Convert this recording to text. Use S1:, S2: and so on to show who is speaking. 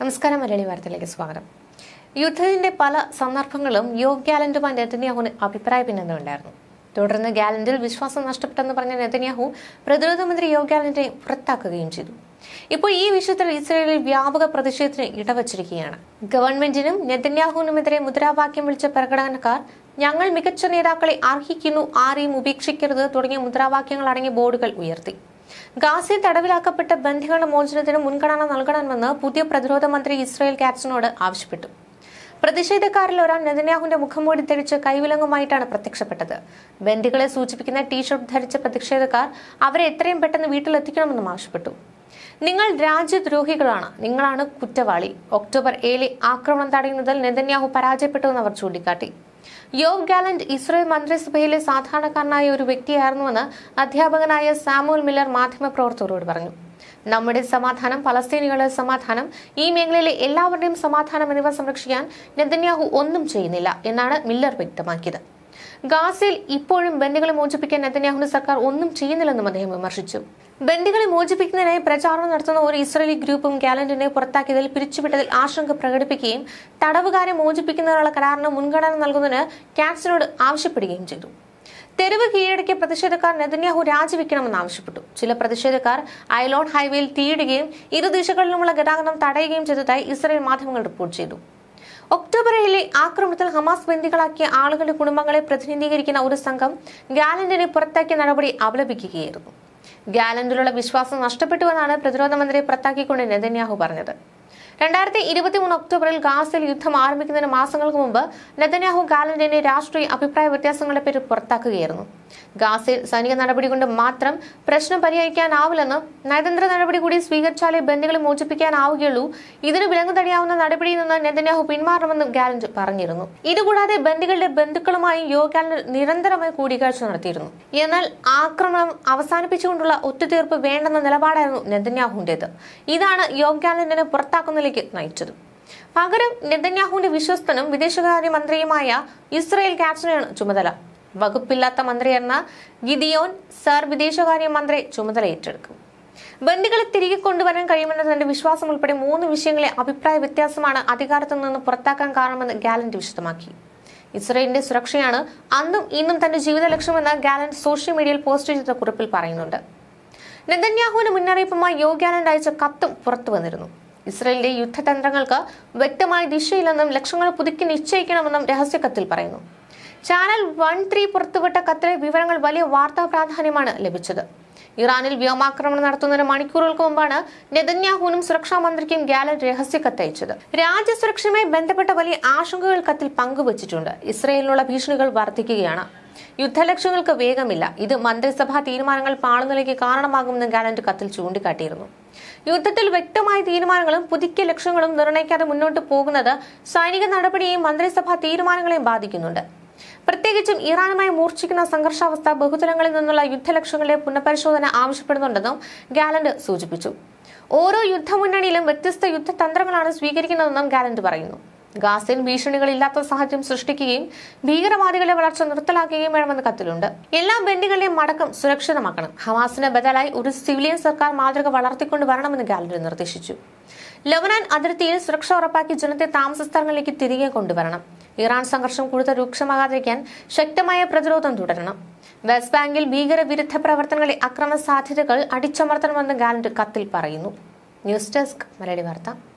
S1: നമസ്കാരം മലയാളി വാർത്തയിലേക്ക് സ്വാഗതം യുദ്ധത്തിന്റെ പല സന്ദർഭങ്ങളും യോഗ് ഗാലന്റുമായി നെതന്യാഹുവിന് അഭിപ്രായ ഭിന്നതയുണ്ടായിരുന്നു തുടർന്ന് ഗാലന്റിൽ വിശ്വാസം നഷ്ടപ്പെട്ടെന്ന് പറഞ്ഞ നെതന്യാഹു പ്രതിരോധ മന്ത്രി യോഗ് ഗാലന്റിനെ പുറത്താക്കുകയും ചെയ്തു ഇപ്പോൾ ഈ വിഷയത്തിൽ ഇസ്രയേലിൽ വ്യാപക പ്രതിഷേധത്തിന് ഇടവച്ചിരിക്കുകയാണ് ഗവൺമെന്റിനും നെതന്യാഹുവിനുമെതിരെ മുദ്രാവാക്യം വിളിച്ച പ്രകടനക്കാർ ഞങ്ങൾ മികച്ച നേതാക്കളെ അർഹിക്കുന്നു ആരെയും ഉപേക്ഷിക്കരുത് തുടങ്ങിയ മുദ്രാവാക്യങ്ങൾ അടങ്ങിയ ബോർഡുകൾ ഉയർത്തി ഗാസി തടവിലാക്കപ്പെട്ട ബന്ധികളുടെ മോചനത്തിന് മുൻഗണന നൽകണമെന്ന് പുതിയ പ്രതിരോധ മന്ത്രി ഇസ്രയേൽ ക്യാറ്റ്സിനോട് ആവശ്യപ്പെട്ടു പ്രതിഷേധക്കാരിൽ ഒരാൾ നെതന്യാഹുവിന്റെ മുഖംമൂടി ധരിച്ച് കൈവിലങ്ങുമായിട്ടാണ് പ്രത്യക്ഷപ്പെട്ടത് ബന്ധികളെ സൂചിപ്പിക്കുന്ന ടീഷർട്ട് ധരിച്ച പ്രതിഷേധക്കാർ അവരെ എത്രയും പെട്ടെന്ന് വീട്ടിലെത്തിക്കണമെന്നും ആവശ്യപ്പെട്ടു നിങ്ങൾ രാജ്യദ്രോഹികളാണ് നിങ്ങളാണ് കുറ്റവാളി ഒക്ടോബർ ഏഴിൽ ആക്രമണം തടയുന്നതിൽ നെതന്യാഹു പരാജയപ്പെട്ടുവെന്ന് അവർ ചൂണ്ടിക്കാട്ടി യോവ് ഗാലന്റ് ഇസ്രയേൽ മന്ത്രിസഭയിലെ സാധാരണക്കാരനായ ഒരു വ്യക്തിയായിരുന്നുവെന്ന് അധ്യാപകനായ സാമുവൽ മില്ലർ മാധ്യമപ്രവർത്തകരോട് പറഞ്ഞു നമ്മുടെ സമാധാനം പലസ്തീനികളുടെ സമാധാനം ഈ മേഖലയിലെ എല്ലാവരുടെയും സമാധാനം എന്നിവ സംരക്ഷിക്കാൻ നെതന്യാഹു ഒന്നും ചെയ്യുന്നില്ല എന്നാണ് മില്ലർ വ്യക്തമാക്കിയത് ഗാസയിൽ ഇപ്പോഴും ബന്ദികളെ മോചിപ്പിക്കാൻ നെതന്യാഹു സർക്കാർ ഒന്നും ചെയ്യുന്നില്ലെന്നും അദ്ദേഹം വിമർശിച്ചു ബന്ദികളെ മോചിപ്പിക്കുന്നതിനായി പ്രചാരണം നടത്തുന്ന ഒരു ഇസ്രേലി ഗ്രൂപ്പും ഗാലന്റിനെ പുറത്താക്കിയതിൽ പിരിച്ചുവിട്ടതിൽ ആശങ്ക പ്രകടിപ്പിക്കുകയും തടവുകാരെ മോചിപ്പിക്കുന്നതിനുള്ള കരാറിന് മുൻഗണന നൽകുന്നതിന് കാറ്റ്സിനോട് ആവശ്യപ്പെടുകയും ചെയ്തു തെരുവ് കീഴടക്കിയ പ്രതിഷേധക്കാർ നെതന്യാഹു രാജിവെക്കണമെന്ന് ആവശ്യപ്പെട്ടു ചില പ്രതിഷേധക്കാർ ഐലോൺ ഹൈവേയിൽ തീയിടുകയും ഇരു ദിശകളിലുമുള്ള ഗതാഗതം തടയുകയും ചെയ്തതായി ഇസ്രയേൽ മാധ്യമങ്ങൾ റിപ്പോർട്ട് ചെയ്തു ഒക്ടോബർ ഏഴിലെ ആക്രമണത്തിൽ ഹമാസ് ബന്ദികളാക്കിയ ആളുകളുടെ കുടുംബങ്ങളെ പ്രതിനിധീകരിക്കുന്ന ഒരു സംഘം ഗാലന്റിനെ പുറത്താക്കിയ നടപടി അപലപിക്കുകയായിരുന്നു ഗാലന്റിലുള്ള വിശ്വാസം നഷ്ടപ്പെട്ടുവെന്നാണ് പ്രതിരോധ മന്ത്രി പുറത്താക്കിക്കൊണ്ട് നെതന്യാഹു പറഞ്ഞത് രണ്ടായിരത്തി ഇരുപത്തി മൂന്ന് ഒക്ടോബറിൽ ഗാസയിൽ യുദ്ധം ആരംഭിക്കുന്നതിന് മാസങ്ങൾക്ക് മുമ്പ് നെതന്യാഹു ഗാലന്റിനെ രാഷ്ട്രീയ അഭിപ്രായ വ്യത്യാസങ്ങളുടെ പേരിൽ പുറത്താക്കുകയായിരുന്നു ഗാസയിൽ സൈനിക നടപടി കൊണ്ട് മാത്രം പ്രശ്നം പരിഹരിക്കാനാവില്ലെന്ന് നയതന്ത്ര നടപടി കൂടി സ്വീകരിച്ചാലേ ബന്ധുക്കളെ മോചിപ്പിക്കാനാവുകയുള്ളൂ ഇതിന് വിലങ്ങു തടിയാവുന്ന നടപടിയിൽ നിന്ന് നെതന്യാഹു പിന്മാറണമെന്നും ഗാലഞ്ച് പറഞ്ഞിരുന്നു ഇതുകൂടാതെ ബന്ധുക്കളുടെ ബന്ധുക്കളുമായി യോഗാലന്റ് നിരന്തരമായി കൂടിക്കാഴ്ച നടത്തിയിരുന്നു എന്നാൽ ആക്രമണം അവസാനിപ്പിച്ചുകൊണ്ടുള്ള ഒത്തുതീർപ്പ് വേണ്ടെന്ന നിലപാടായിരുന്നു നെതന്യാഹുവിന്റേത് ഇതാണ് യോഗാലന്റിനെ പുറത്താക്കുന്നതിലേക്ക് നയിച്ചത് പകരം നെതന്യാഹുവിന്റെ വിശ്വസ്തനും വിദേശകാര്യമന്ത്രിയുമായ ഇസ്രയേൽ കാറ്റ്സിനാണ് ചുമതല വകുപ്പില്ലാത്ത മന്ത്രിയെന്ന ഗിദിയോൻ സർ വിദേശകാര്യമന്ത്രി ഏറ്റെടുക്കും ബന്ദികളെ തിരികെ കൊണ്ടുവരാൻ കഴിയുമെന്ന തന്റെ വിശ്വാസം ഉൾപ്പെടെ മൂന്ന് വിഷയങ്ങളെ അഭിപ്രായ വ്യത്യാസമാണ് അധികാരത്തിൽ നിന്ന് പുറത്താക്കാൻ കാരണമെന്ന് ഗാലന്റ് വിശദമാക്കി ഇസ്രയേലിന്റെ സുരക്ഷയാണ് അന്നും ഇന്നും തന്റെ ജീവിത ലക്ഷ്യമെന്ന് ഗാലന്റ് സോഷ്യൽ മീഡിയയിൽ പോസ്റ്റ് ചെയ്ത കുറിപ്പിൽ പറയുന്നുണ്ട് നെതന്യാഹുവിന് മുന്നറിയിപ്പുമായി ഗാലന്റ് അയച്ച കത്തും പുറത്തു വന്നിരുന്നു ഇസ്രയേലിന്റെ യുദ്ധതന്ത്രങ്ങൾക്ക് വ്യക്തമായ ദിശയില്ലെന്നും ലക്ഷ്യങ്ങൾ പുതുക്കി നിശ്ചയിക്കണമെന്നും രഹസ്യ കത്തിൽ പറയുന്നു ചാനൽ വൺ ത്രീ പുറത്തുവിട്ട കത്തിലെ വിവരങ്ങൾ വലിയ വാർത്താ പ്രാധാന്യമാണ് ലഭിച്ചത് ഇറാനിൽ വ്യോമാക്രമണം നടത്തുന്നതിന് മണിക്കൂറുകൾക്ക് മുമ്പാണ് നെതന്യാഹുനും സുരക്ഷാ മന്ത്രിക്കും ഗ്യാലൻ രഹസ്യ കത്തയച്ചത് രാജ്യസുരക്ഷയുമായി ബന്ധപ്പെട്ട വലിയ ആശങ്കകൾ കത്തിൽ പങ്കുവച്ചിട്ടുണ്ട് ഇസ്രയേലിനുള്ള ഭീഷണികൾ വർദ്ധിക്കുകയാണ് യുദ്ധലക്ഷ്യങ്ങൾക്ക് വേഗമില്ല ഇത് മന്ത്രിസഭാ തീരുമാനങ്ങൾ പാളുനിലയ്ക്ക് കാരണമാകുമെന്ന് ഗാലന്റ് കത്തിൽ ചൂണ്ടിക്കാട്ടിയിരുന്നു യുദ്ധത്തിൽ വ്യക്തമായ തീരുമാനങ്ങളും പുതുക്കിയ ലക്ഷ്യങ്ങളും നിർണ്ണയിക്കാതെ മുന്നോട്ട് പോകുന്നത് സൈനിക നടപടിയെയും മന്ത്രിസഭാ തീരുമാനങ്ങളെയും ബാധിക്കുന്നുണ്ട് പ്രത്യേകിച്ചും ഇറാനുമായി മൂർച്ഛിക്കുന്ന സംഘർഷാവസ്ഥ ബഹുതലങ്ങളിൽ നിന്നുള്ള യുദ്ധലക്ഷ്യങ്ങളുടെ പുനഃപരിശോധന ആവശ്യപ്പെടുന്നുണ്ടെന്നും ഗാലന്റ് സൂചിപ്പിച്ചു ഓരോ യുദ്ധമുന്നണിയിലും വ്യത്യസ്ത യുദ്ധതന്ത്രങ്ങളാണ് സ്വീകരിക്കുന്നതെന്നും ഗാലന്റ് പറയുന്നു ഗാസയിൽ ഭീഷണികളില്ലാത്ത സാഹചര്യം സൃഷ്ടിക്കുകയും ഭീകരവാദികളെ വളർച്ച നിർത്തലാക്കുകയും വേണമെന്ന് കത്തിലുണ്ട് എല്ലാ ബന്ദികളുടെയും മടക്കം സുരക്ഷിതമാക്കണം ഹമാസിന് ബദലായി ഒരു സിവിലിയൻ സർക്കാർ മാതൃക വളർത്തിക്കൊണ്ട് വരണമെന്ന് ഗാലറി നിർദ്ദേശിച്ചു ലബനാൻ അതിർത്തിയിൽ സുരക്ഷ ഉറപ്പാക്കി ജനത്തെ താമസ സ്ഥലങ്ങളിലേക്ക് തിരികെ കൊണ്ടുവരണം ഇറാൻ സംഘർഷം കൂടുതൽ രൂക്ഷമാകാതിരിക്കാൻ ശക്തമായ പ്രതിരോധം തുടരണം വെസ്റ്റ് ബാങ്കിൽ ഭീകരവിരുദ്ധ പ്രവർത്തനങ്ങളിൽ അക്രമ സാധ്യതകൾ അടിച്ചമർത്തണമെന്ന് ഗാലന്റ് കത്തിൽ പറയുന്നു ന്യൂസ് ഡെസ്ക് മലയാളി വാർത്ത